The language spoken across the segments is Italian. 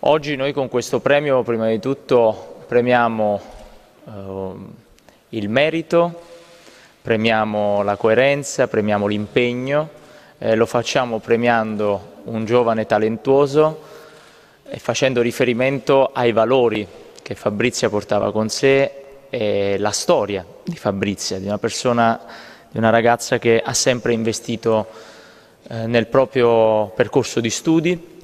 Oggi noi con questo premio prima di tutto premiamo eh, il merito, premiamo la coerenza, premiamo l'impegno, eh, lo facciamo premiando un giovane talentuoso e facendo riferimento ai valori che Fabrizia portava con sé e la storia di Fabrizia, di una persona, di una ragazza che ha sempre investito eh, nel proprio percorso di studi,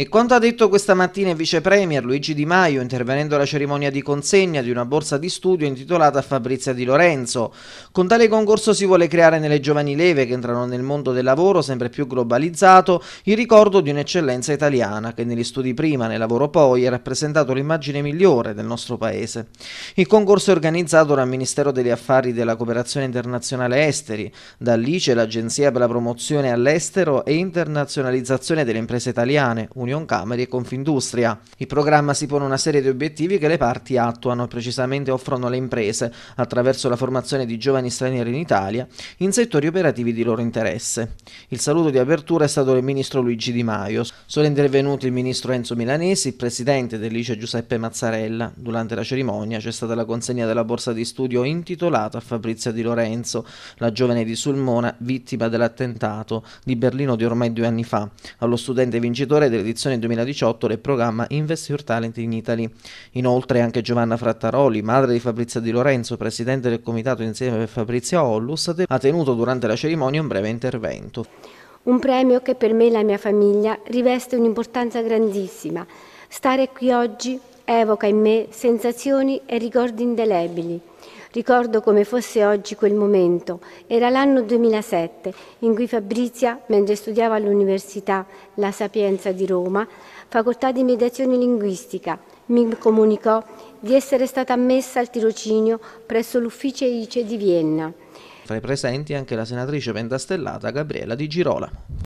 e quanto ha detto questa mattina il vice premier Luigi Di Maio intervenendo alla cerimonia di consegna di una borsa di studio intitolata a Fabrizia Di Lorenzo. Con tale concorso si vuole creare nelle giovani leve che entrano nel mondo del lavoro sempre più globalizzato il ricordo di un'eccellenza italiana che negli studi prima, nel lavoro poi, ha rappresentato l'immagine migliore del nostro paese. Il concorso è organizzato dal Ministero degli Affari della Cooperazione Internazionale Esteri, dall'ICE l'Agenzia per la Promozione all'Estero e Internazionalizzazione delle Imprese Italiane, Camere e Confindustria. Il programma si pone una serie di obiettivi che le parti attuano e precisamente offrono alle imprese, attraverso la formazione di giovani stranieri in Italia, in settori operativi di loro interesse. Il saluto di apertura è stato del ministro Luigi Di Maio. Sono intervenuti il ministro Enzo Milanesi, il presidente del liceo Giuseppe Mazzarella. Durante la cerimonia c'è stata la consegna della borsa di studio intitolata a Fabrizia Di Lorenzo, la giovane di Sulmona vittima dell'attentato di Berlino di ormai due anni fa, allo studente vincitore dell'edizione edizione 2018 del programma Invest Your Talent in Italy. Inoltre anche Giovanna Frattaroli, madre di Fabrizio Di Lorenzo, presidente del comitato insieme per Fabrizio Ollus, ha tenuto durante la cerimonia un breve intervento. Un premio che per me e la mia famiglia riveste un'importanza grandissima. Stare qui oggi evoca in me sensazioni e ricordi indelebili. Ricordo come fosse oggi quel momento. Era l'anno 2007 in cui Fabrizia, mentre studiava all'Università La Sapienza di Roma, facoltà di mediazione linguistica, mi comunicò di essere stata ammessa al tirocinio presso l'ufficio ICE di Vienna. Tra i presenti anche la senatrice pentastellata Gabriella Di Girola.